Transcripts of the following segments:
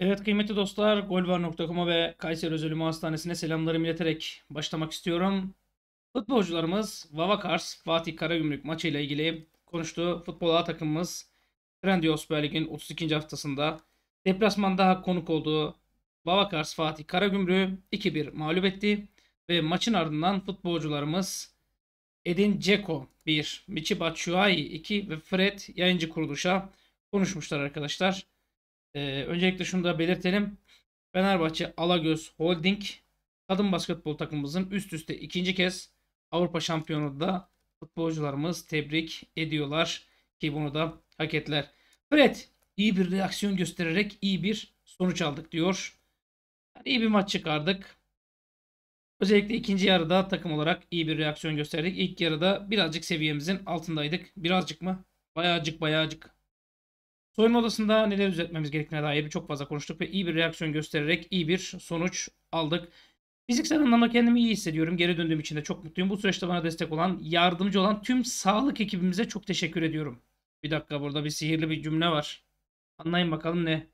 Evet kıymetli dostlar golvar.com'a ve Kayseri Özel Hastanesi'ne selamlarımı ileterek başlamak istiyorum. Futbolcularımız Vava Vavakars Fatih Karagümrük maçıyla ilgili konuştu. Futbol A takımımız Trendyol Süper 32. haftasında deplasmanda konuk olduğu Vavakars Fatih Karagümrük'ü 2-1 mağlup etti. Ve maçın ardından futbolcularımız Edin Ceko 1, Michi Batshuayi 2 ve Fred yayıncı kuruluşa konuşmuşlar arkadaşlar. Ee, öncelikle şunu da belirtelim. Fenerbahçe Alagöz Holding kadın basketbol takımımızın üst üste ikinci kez Avrupa şampiyonunda futbolcularımız tebrik ediyorlar ki bunu da hak ettiler. Fred iyi bir reaksiyon göstererek iyi bir sonuç aldık diyor. Yani iyi bir maç çıkardık. Özellikle ikinci yarıda takım olarak iyi bir reaksiyon gösterdik. İlk yarıda birazcık seviyemizin altındaydık. Birazcık mı? Bayağıcık bayağıcık Soyunma odasında neler düzeltmemiz gerektiğine dair çok fazla konuştuk ve iyi bir reaksiyon göstererek iyi bir sonuç aldık. Fiziksel anlamda kendimi iyi hissediyorum. Geri döndüğüm için de çok mutluyum. Bu süreçte bana destek olan, yardımcı olan tüm sağlık ekibimize çok teşekkür ediyorum. Bir dakika burada bir sihirli bir cümle var. Anlayın bakalım ne.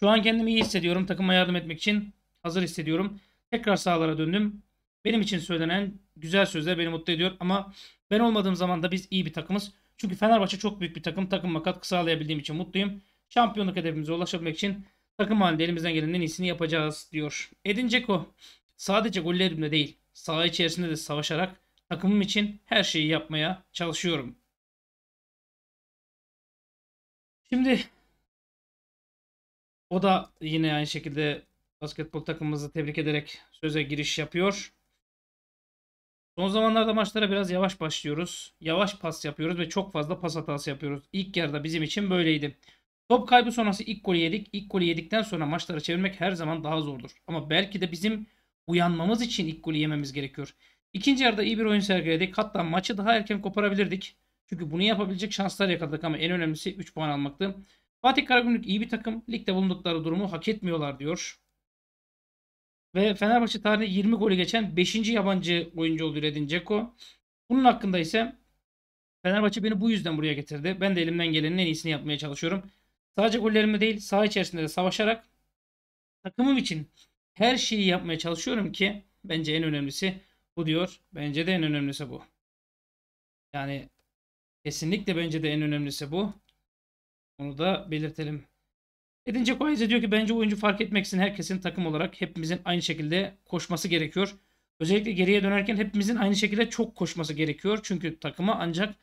Şu an kendimi iyi hissediyorum. Takıma yardım etmek için hazır hissediyorum. Tekrar sağlara döndüm. Benim için söylenen güzel sözler beni mutlu ediyor ama ben olmadığım zaman da biz iyi bir takımız. Çünkü Fenerbahçe çok büyük bir takım. Takıma katkı sağlayabildiğim için mutluyum. Şampiyonluk hedefimize ulaşabilmek için takım halinde elimizden gelenin en iyisini yapacağız diyor. Edin Dzeko sadece gollerimle değil saha içerisinde de savaşarak takımım için her şeyi yapmaya çalışıyorum. Şimdi o da yine aynı şekilde basketbol takımımızı tebrik ederek söze giriş yapıyor. Son zamanlarda maçlara biraz yavaş başlıyoruz. Yavaş pas yapıyoruz ve çok fazla pas hatası yapıyoruz. İlk yarıda bizim için böyleydi. Top kaybı sonrası ilk golü yedik. İlk golü yedikten sonra maçları çevirmek her zaman daha zordur. Ama belki de bizim uyanmamız için ilk golü yememiz gerekiyor. İkinci yarıda iyi bir oyun sergiledik. Hatta maçı daha erken koparabilirdik. Çünkü bunu yapabilecek şanslar yakaladık ama en önemlisi 3 puan almaktı. Fatih Karagümrük iyi bir takım. Ligde bulundukları durumu hak etmiyorlar diyor. Ve Fenerbahçe tarihinde 20 golü geçen 5. yabancı oyuncu oldu Edin Dzeko. Bunun hakkında ise Fenerbahçe beni bu yüzden buraya getirdi. Ben de elimden gelenin en iyisini yapmaya çalışıyorum. Sadece gollerimi değil saha içerisinde de savaşarak takımım için her şeyi yapmaya çalışıyorum ki bence en önemlisi bu diyor. Bence de en önemlisi bu. Yani kesinlikle bence de en önemlisi bu. Onu da belirtelim. Edince Koyacı diyor ki bence oyuncu fark etmeksin herkesin takım olarak hepimizin aynı şekilde koşması gerekiyor. Özellikle geriye dönerken hepimizin aynı şekilde çok koşması gerekiyor. Çünkü takıma ancak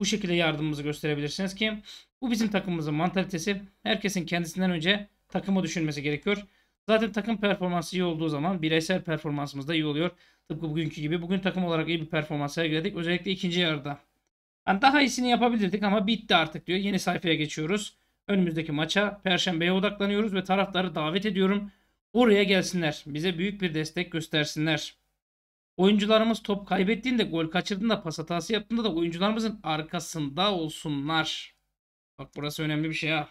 bu şekilde yardımımızı gösterebilirsiniz ki bu bizim takımımızın mantalitesi. Herkesin kendisinden önce takımı düşünmesi gerekiyor. Zaten takım performansı iyi olduğu zaman bireysel performansımız da iyi oluyor. Tıpkı bugünkü gibi. Bugün takım olarak iyi bir performans sergiledik. Özellikle ikinci yarıda. Yani daha iyisini yapabilirdik ama bitti artık diyor. Yeni sayfaya geçiyoruz. Önümüzdeki maça Perşembe'ye odaklanıyoruz ve taraftarı davet ediyorum. Oraya gelsinler. Bize büyük bir destek göstersinler. Oyuncularımız top kaybettiğinde, gol kaçırdığında, pas hatası yaptığında da oyuncularımızın arkasında olsunlar. Bak burası önemli bir şey ha.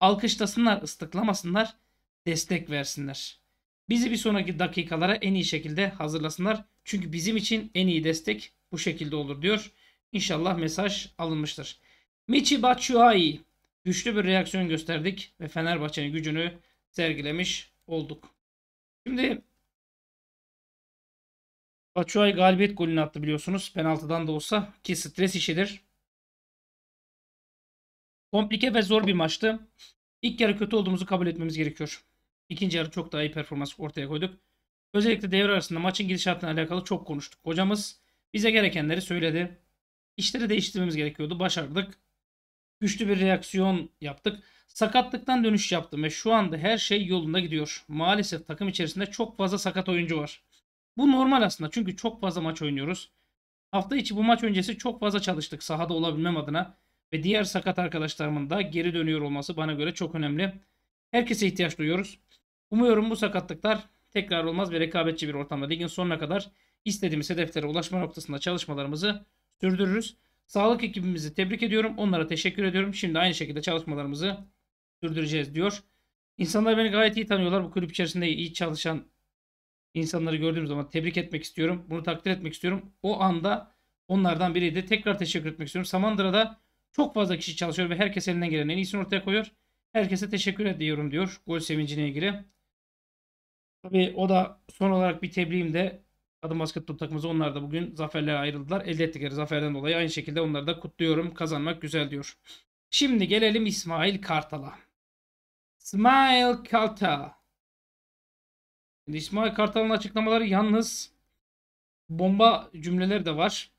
Alkışlasınlar, ıstıklamasınlar, destek versinler. Bizi bir sonraki dakikalara en iyi şekilde hazırlasınlar. Çünkü bizim için en iyi destek bu şekilde olur diyor. İnşallah mesaj alınmıştır. Michi Batshuayi güçlü bir reaksiyon gösterdik ve Fenerbahçe'nin gücünü sergilemiş olduk. Şimdi Batshuayi galibiyet golünü attı biliyorsunuz. Penaltıdan da olsa ki stres işidir. Komplike ve zor bir maçtı. İlk yarı kötü olduğumuzu kabul etmemiz gerekiyor. İkinci yarı çok daha iyi performans ortaya koyduk. Özellikle devre arasında maçın gidişatına alakalı çok konuştuk. Hocamız bize gerekenleri söyledi. İşleri değiştirmemiz gerekiyordu. Başardık güçlü bir reaksiyon yaptık. Sakatlıktan dönüş yaptım ve şu anda her şey yolunda gidiyor. Maalesef takım içerisinde çok fazla sakat oyuncu var. Bu normal aslında çünkü çok fazla maç oynuyoruz. Hafta içi bu maç öncesi çok fazla çalıştık sahada olabilmem adına ve diğer sakat arkadaşlarımın da geri dönüyor olması bana göre çok önemli. Herkese ihtiyaç duyuyoruz. Umuyorum bu sakatlıklar tekrar olmaz ve rekabetçi bir ortamda ligin sonuna kadar istediğimiz hedeflere ulaşma noktasında çalışmalarımızı sürdürürüz. Sağlık ekibimizi tebrik ediyorum. Onlara teşekkür ediyorum. Şimdi aynı şekilde çalışmalarımızı sürdüreceğiz diyor. İnsanlar beni gayet iyi tanıyorlar. Bu kulüp içerisinde iyi çalışan insanları gördüğüm zaman tebrik etmek istiyorum. Bunu takdir etmek istiyorum. O anda onlardan biriydi. Tekrar teşekkür etmek istiyorum. Samandıra'da çok fazla kişi çalışıyor ve herkes elinden gelen en iyisini ortaya koyuyor. Herkese teşekkür ediyorum diyor gol sevincine ilgili. Tabii o da son olarak bir tebliğim de Adım top takımımız onlar da bugün zaferle ayrıldılar. Elde ettikleri zaferden dolayı aynı şekilde onları da kutluyorum. Kazanmak güzel diyor. Şimdi gelelim İsmail Kartal'a. İsmail Kartal. Şimdi İsmail Kartal'ın açıklamaları yalnız bomba cümleler de var.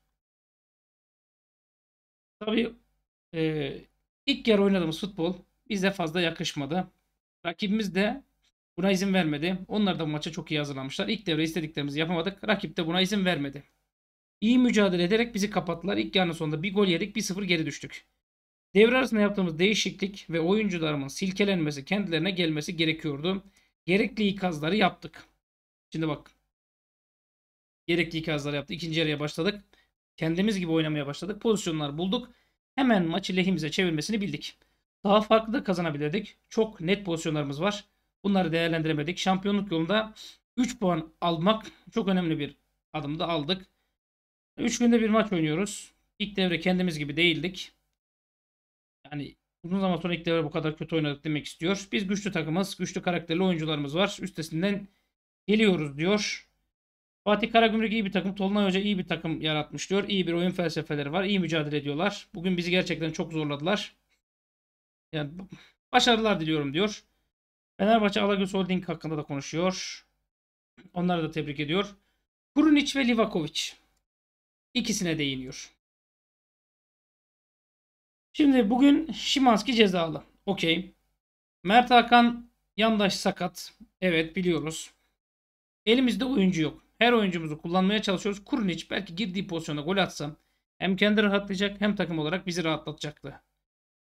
Tabii e, ilk yer oynadığımız futbol bize fazla yakışmadı. Rakibimiz de Buna izin vermedi. Onlar da bu maça çok iyi hazırlanmışlar. İlk devre istediklerimizi yapamadık. Rakip de buna izin vermedi. İyi mücadele ederek bizi kapattılar. İlk yarının sonunda bir gol yedik bir sıfır geri düştük. Devre arasında yaptığımız değişiklik ve oyuncularımın silkelenmesi, kendilerine gelmesi gerekiyordu. Gerekli ikazları yaptık. Şimdi bak. Gerekli ikazları yaptık. İkinci yarıya başladık. Kendimiz gibi oynamaya başladık. Pozisyonlar bulduk. Hemen maçı lehimize çevirmesini bildik. Daha farklı da kazanabilirdik. Çok net pozisyonlarımız var. Bunları değerlendiremedik. Şampiyonluk yolunda 3 puan almak çok önemli bir adımda aldık. 3 günde bir maç oynuyoruz. İlk devre kendimiz gibi değildik. Yani uzun zaman sonra ilk devre bu kadar kötü oynadık demek istiyor. Biz güçlü takımız, güçlü karakterli oyuncularımız var. Üstesinden geliyoruz diyor. Fatih Karagümrük iyi bir takım. Tolunay Hoca iyi bir takım yaratmış diyor. İyi bir oyun felsefeleri var. İyi mücadele ediyorlar. Bugün bizi gerçekten çok zorladılar. Yani başarılar diliyorum diyor. Fenerbahçe Alagöz Holding hakkında da konuşuyor. Onları da tebrik ediyor. Kurunic ve Livakovic. İkisine değiniyor. Şimdi bugün Şimanski cezalı. Okey. Mert Hakan yandaş sakat. Evet biliyoruz. Elimizde oyuncu yok. Her oyuncumuzu kullanmaya çalışıyoruz. Kurunic belki girdiği pozisyona gol atsa hem kendi rahatlayacak hem takım olarak bizi rahatlatacaktı.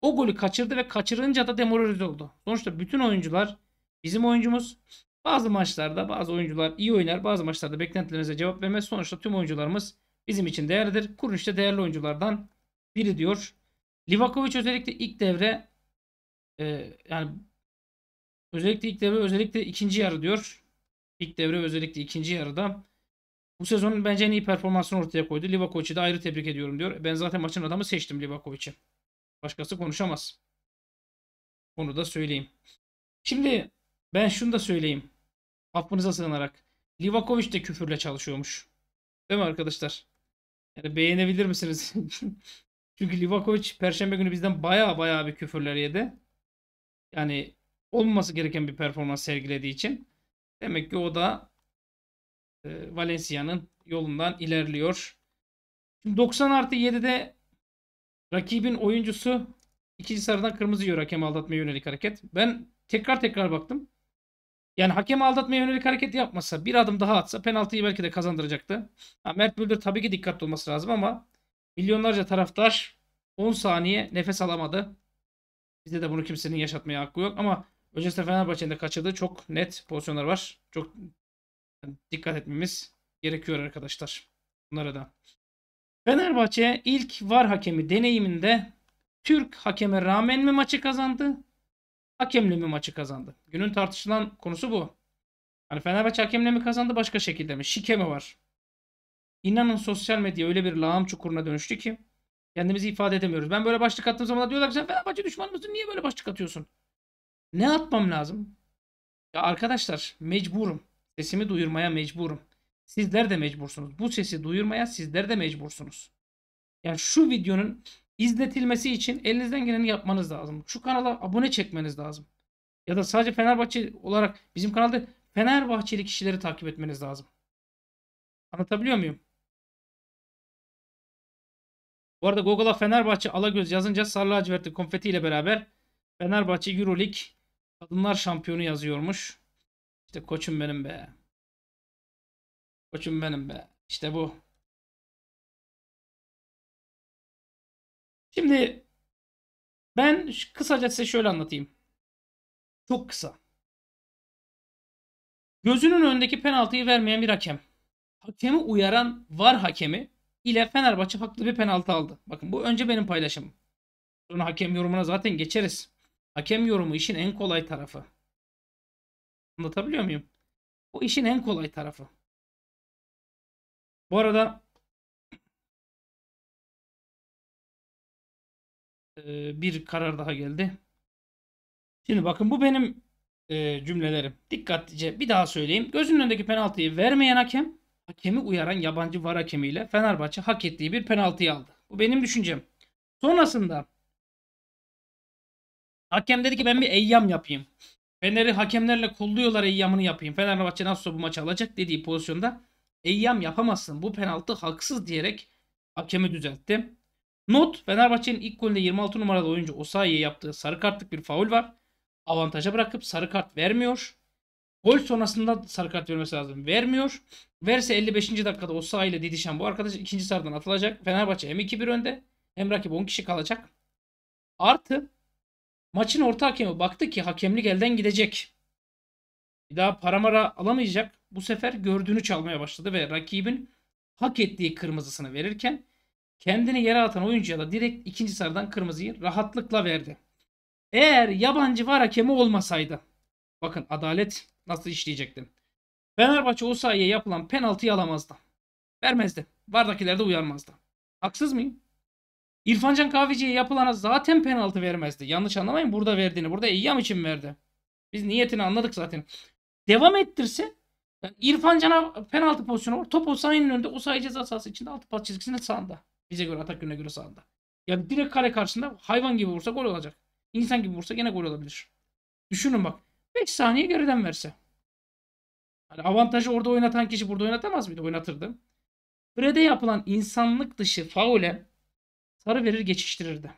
O golü kaçırdı ve kaçırınca da demoralize oldu. Sonuçta bütün oyuncular Bizim oyuncumuz bazı maçlarda bazı oyuncular iyi oynar. Bazı maçlarda beklentilerinize cevap vermez. Sonuçta tüm oyuncularımız bizim için değerlidir. Kurunç'ta değerli oyunculardan biri diyor. Livakovic özellikle ilk devre e, yani özellikle ilk devre özellikle ikinci yarı diyor. İlk devre özellikle ikinci yarıda bu sezonun bence en iyi performansını ortaya koydu. Livakovic'i de ayrı tebrik ediyorum diyor. Ben zaten maçın adamı seçtim Livakovic'i. Başkası konuşamaz. Onu da söyleyeyim. Şimdi ben şunu da söyleyeyim. Affınıza sığınarak. Livakovic de küfürle çalışıyormuş. Değil mi arkadaşlar? Yani beğenebilir misiniz? Çünkü Livakovic perşembe günü bizden baya baya bir küfürler yedi. Yani olmaması gereken bir performans sergilediği için. Demek ki o da e, Valencia'nın yolundan ilerliyor. Şimdi 90 artı 7'de rakibin oyuncusu ikinci sarıdan kırmızı yiyor hakem aldatmaya yönelik hareket. Ben tekrar tekrar baktım. Yani hakemi aldatmaya yönelik hareket yapmasa bir adım daha atsa penaltıyı belki de kazandıracaktı. Ha, Mert Müldür tabii ki dikkatli olması lazım ama milyonlarca taraftar 10 saniye nefes alamadı. Bizde de bunu kimsenin yaşatmaya hakkı yok ama öncesinde Fenerbahçe'nin de kaçırdığı çok net pozisyonlar var. Çok dikkat etmemiz gerekiyor arkadaşlar. Bunlara da. Fenerbahçe ilk VAR hakemi deneyiminde Türk hakeme rağmen mi maçı kazandı hakemle mi maçı kazandı? Günün tartışılan konusu bu. Hani Fenerbahçe hakemle mi kazandı başka şekilde mi? Şike mi var? İnanın sosyal medya öyle bir lağım çukuruna dönüştü ki kendimizi ifade edemiyoruz. Ben böyle başlık attığım zaman diyorlar ki sen Fenerbahçe düşmanımızın niye böyle başlık atıyorsun? Ne atmam lazım? Ya arkadaşlar mecburum. Sesimi duyurmaya mecburum. Sizler de mecbursunuz. Bu sesi duyurmaya sizler de mecbursunuz. Yani şu videonun izletilmesi için elinizden geleni yapmanız lazım. Şu kanala abone çekmeniz lazım. Ya da sadece Fenerbahçe olarak bizim kanalda Fenerbahçeli kişileri takip etmeniz lazım. Anlatabiliyor muyum? Bu arada Google'a Fenerbahçe Alagöz yazınca sarı lacivertli konfeti ile beraber Fenerbahçe Euroleague kadınlar şampiyonu yazıyormuş. İşte koçum benim be. Koçum benim be. İşte bu. Şimdi ben kısaca size şöyle anlatayım. Çok kısa. Gözünün önündeki penaltıyı vermeyen bir hakem. Hakemi uyaran var hakemi ile Fenerbahçe haklı bir penaltı aldı. Bakın bu önce benim paylaşımım. Sonra hakem yorumuna zaten geçeriz. Hakem yorumu işin en kolay tarafı. Anlatabiliyor muyum? Bu işin en kolay tarafı. Bu arada Ee, bir karar daha geldi. Şimdi bakın bu benim e, cümlelerim. Dikkatlice bir daha söyleyeyim. Gözünün önündeki penaltıyı vermeyen hakem, hakemi uyaran yabancı var hakemiyle Fenerbahçe hak ettiği bir penaltıyı aldı. Bu benim düşüncem. Sonrasında hakem dedi ki ben bir eyyam yapayım. Fener'i hakemlerle kolluyorlar eyyamını yapayım. Fenerbahçe nasıl bu maçı alacak dediği pozisyonda eyyam yapamazsın bu penaltı haksız diyerek hakemi düzeltti. Not Fenerbahçe'nin ilk golünde 26 numaralı oyuncu Osayi'ye yaptığı sarı kartlık bir faul var. Avantaja bırakıp sarı kart vermiyor. Gol sonrasında sarı kart vermesi lazım. Vermiyor. Verse 55. dakikada Osayi ile didişen bu arkadaş ikinci sarıdan atılacak. Fenerbahçe hem 2-1 önde hem rakip 10 kişi kalacak. Artı maçın orta hakemi baktı ki hakemlik elden gidecek. Bir daha paramara alamayacak. Bu sefer gördüğünü çalmaya başladı ve rakibin hak ettiği kırmızısını verirken kendini yere atan oyuncuya da direkt ikinci sarıdan kırmızıyı rahatlıkla verdi. Eğer yabancı var hakemi olmasaydı bakın adalet nasıl işleyecekti? Fenerbahçe o sayıya yapılan penaltıyı alamazdı. Vermezdi. Vardakiler de uyarmazdı. Haksız mıyım? İrfancan Kahveci'ye yapılana zaten penaltı vermezdi. Yanlış anlamayın burada verdiğini. Burada İyyam için verdi. Biz niyetini anladık zaten. Devam ettirse yani İrfan penaltı pozisyonu var. Top Osayi'nin önünde. Osayi ceza sahası içinde altı pas çizgisinin sağında. Bize göre Atakür'üne göre sahada. Ya direkt kare karşısında hayvan gibi vursa gol olacak. İnsan gibi vursa gene gol olabilir. Düşünün bak. 5 saniye geriden verse. Hani avantajı orada oynatan kişi burada oynatamaz mıydı? Oynatırdı. Frede yapılan insanlık dışı faule sarı verir geçiştirirdi.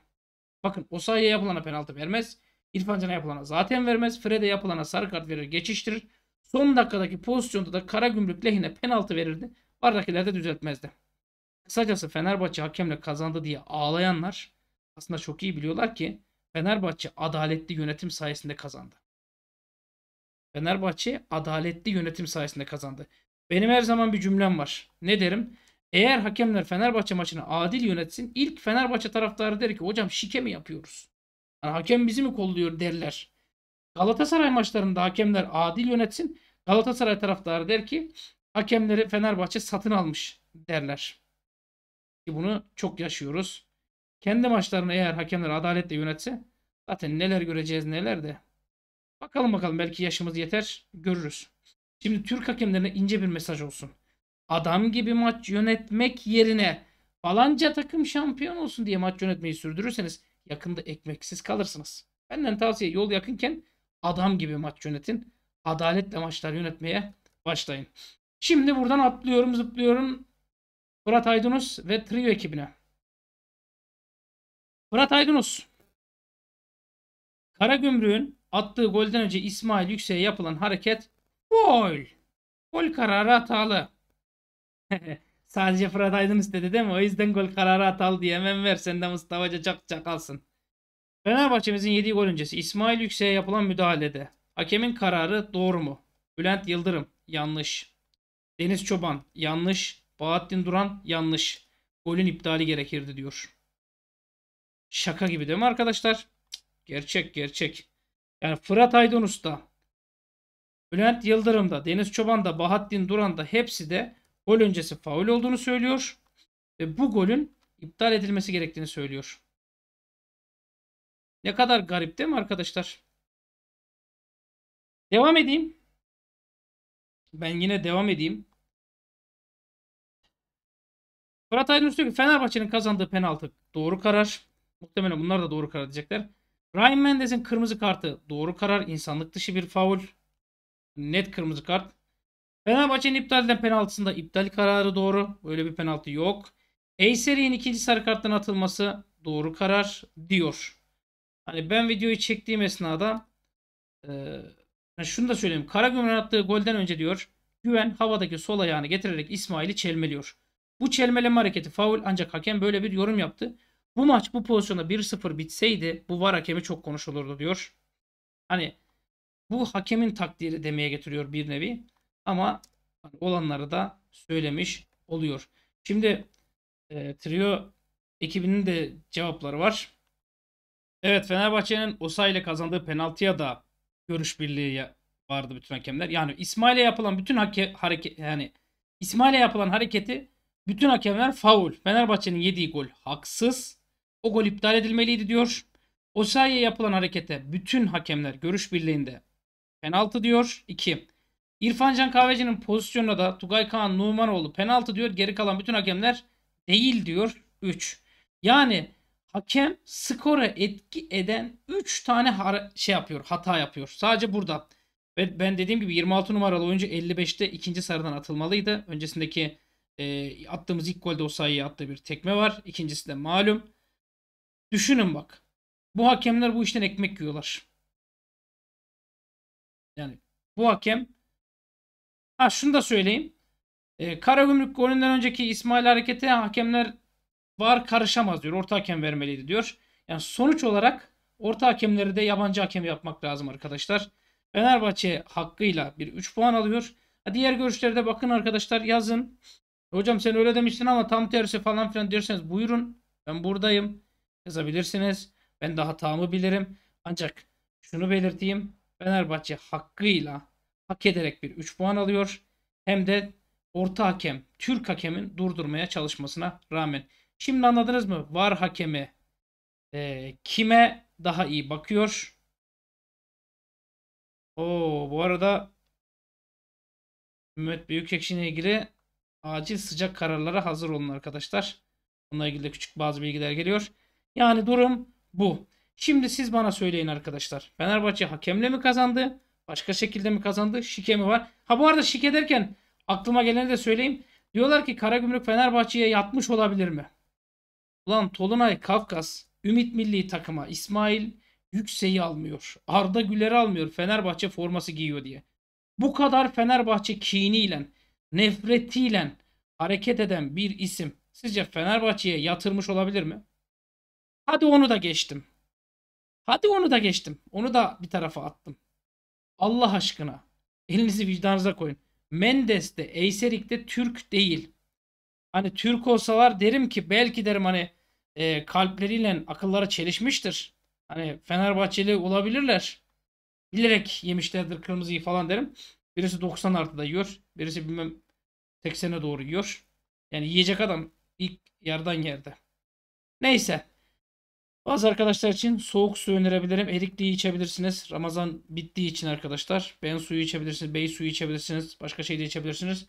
Bakın Osayi'ye yapılana penaltı vermez. İrfan Can'a yapılana zaten vermez. Frede yapılana sarı kart verir geçiştirir. Son dakikadaki pozisyonda da Kara Gümrük lehine penaltı verirdi. Vardakilerde düzeltmezdi. Kısacası Fenerbahçe hakemle kazandı diye ağlayanlar aslında çok iyi biliyorlar ki Fenerbahçe adaletli yönetim sayesinde kazandı. Fenerbahçe adaletli yönetim sayesinde kazandı. Benim her zaman bir cümlem var. Ne derim? Eğer hakemler Fenerbahçe maçını adil yönetsin ilk Fenerbahçe taraftarı der ki hocam şike mi yapıyoruz? Yani hakem bizi mi kolluyor derler. Galatasaray maçlarında hakemler adil yönetsin. Galatasaray taraftarı der ki hakemleri Fenerbahçe satın almış derler. Ki bunu çok yaşıyoruz. Kendi maçlarını eğer hakemler adaletle yönetse zaten neler göreceğiz neler de. Bakalım bakalım belki yaşımız yeter görürüz. Şimdi Türk hakemlerine ince bir mesaj olsun. Adam gibi maç yönetmek yerine falanca takım şampiyon olsun diye maç yönetmeyi sürdürürseniz yakında ekmeksiz kalırsınız. Benden tavsiye yol yakınken adam gibi maç yönetin. Adaletle maçlar yönetmeye başlayın. Şimdi buradan atlıyorum zıplıyorum. Fırat Aydınus ve Trio ekibine. Fırat Aydınus. Karagümrük'ün attığı golden önce İsmail Yüksek'e yapılan hareket gol. Gol kararı hatalı. Sadece Fırat Aydın istedi değil mi? O yüzden gol kararı hatalı diye hemen ver. Sen de Mustafa'ca çak çakalsın. Fenerbahçe'mizin yediği gol öncesi İsmail Yüksek'e yapılan müdahalede. Hakemin kararı doğru mu? Bülent Yıldırım yanlış. Deniz Çoban yanlış. Bahattin Duran yanlış. Golün iptali gerekirdi diyor. Şaka gibi değil mi arkadaşlar? Gerçek gerçek. Yani Fırat Aydın Usta, Bülent Yıldırım da, Deniz Çoban da, Bahattin Duran da hepsi de gol öncesi faul olduğunu söylüyor. Ve bu golün iptal edilmesi gerektiğini söylüyor. Ne kadar garip değil mi arkadaşlar? Devam edeyim. Ben yine devam edeyim. Fırat Aydın diyor ki Fenerbahçe'nin kazandığı penaltı doğru karar. Muhtemelen bunlar da doğru karar diyecekler. Ryan Mendes'in kırmızı kartı doğru karar. İnsanlık dışı bir faul. Net kırmızı kart. Fenerbahçe'nin iptal eden penaltısında iptal kararı doğru. Böyle bir penaltı yok. Eyseri'nin ikinci sarı karttan atılması doğru karar diyor. Hani ben videoyu çektiğim esnada e, şunu da söyleyeyim. Karagümrük'ün attığı golden önce diyor. Güven havadaki sol ayağını getirerek İsmail'i çelmeliyor. Bu çelmeleme hareketi faul ancak hakem böyle bir yorum yaptı. Bu maç bu pozisyonda 1-0 bitseydi bu var hakemi çok konuşulurdu diyor. Hani bu hakemin takdiri demeye getiriyor bir nevi. Ama hani olanları da söylemiş oluyor. Şimdi e, Trio ekibinin de cevapları var. Evet Fenerbahçe'nin Osa ile kazandığı penaltıya da görüş birliği vardı bütün hakemler. Yani İsmail'e yapılan bütün hake, hareket yani İsmail'e yapılan hareketi bütün hakemler faul. Fenerbahçe'nin yediği gol haksız. O gol iptal edilmeliydi diyor. Osayi'ye yapılan harekete bütün hakemler görüş birliğinde penaltı diyor. 2. İrfancan Kahveci'nin pozisyonuna da Tugay Kağan Numanoğlu penaltı diyor. Geri kalan bütün hakemler değil diyor. 3. Yani hakem skora etki eden 3 tane şey yapıyor, hata yapıyor. Sadece burada. Ve ben dediğim gibi 26 numaralı oyuncu 55'te ikinci sarıdan atılmalıydı. Öncesindeki e, attığımız ilk golde o Osayi'ye attığı bir tekme var. İkincisi de malum. Düşünün bak. Bu hakemler bu işten ekmek yiyorlar. Yani bu hakem ha şunu da söyleyeyim. E, Karagümrük golünden önceki İsmail harekete hakemler var karışamaz diyor. Orta hakem vermeliydi diyor. Yani sonuç olarak orta hakemleri de yabancı hakem yapmak lazım arkadaşlar. Fenerbahçe hakkıyla bir 3 puan alıyor. Diğer görüşlerde bakın arkadaşlar yazın. Hocam sen öyle demiştin ama tam tersi falan filan diyorsanız buyurun ben buradayım yazabilirsiniz. Ben de hatamı bilirim. Ancak şunu belirteyim. Fenerbahçe hakkıyla hak ederek bir 3 puan alıyor. Hem de orta hakem Türk hakemin durdurmaya çalışmasına rağmen. Şimdi anladınız mı? Var hakemi e, kime daha iyi bakıyor? Oo bu arada Mehmet Büyükekşi'yle ilgili acil sıcak kararlara hazır olun arkadaşlar. Bununla ilgili de küçük bazı bilgiler geliyor. Yani durum bu. Şimdi siz bana söyleyin arkadaşlar. Fenerbahçe hakemle mi kazandı? Başka şekilde mi kazandı? Şike mi var? Ha bu arada şike derken aklıma geleni de söyleyeyim. Diyorlar ki Karagümrük Fenerbahçe'ye yatmış olabilir mi? Ulan Tolunay Kafkas Ümit Milli takıma İsmail Yüksek'i almıyor. Arda Güler'i almıyor. Fenerbahçe forması giyiyor diye. Bu kadar Fenerbahçe kiniyle nefretiyle hareket eden bir isim sizce Fenerbahçe'ye yatırmış olabilir mi? Hadi onu da geçtim. Hadi onu da geçtim. Onu da bir tarafa attım. Allah aşkına elinizi vicdanınıza koyun. Mendes de Eyserik de Türk değil. Hani Türk olsalar derim ki belki derim hani e, kalpleriyle akılları çelişmiştir. Hani Fenerbahçeli olabilirler. Bilerek yemişlerdir kırmızıyı falan derim. Birisi 90 artıda yiyor. Birisi bilmem 80'e doğru yiyor. Yani yiyecek adam ilk yerden yerde. Neyse. Bazı arkadaşlar için soğuk su önerebilirim. Erikliği içebilirsiniz. Ramazan bittiği için arkadaşlar. Ben suyu içebilirsiniz. Bey suyu içebilirsiniz. Başka şey de içebilirsiniz.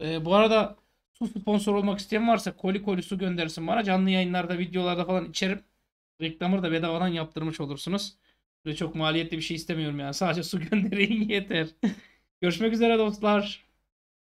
Ee, bu arada su sponsor olmak isteyen varsa koli koli su göndersin bana. Canlı yayınlarda, videolarda falan içerim. Reklamı da bedavadan yaptırmış olursunuz. Böyle çok maliyetli bir şey istemiyorum yani. Sadece su gönderin yeter. Görüşmek üzere dostlar.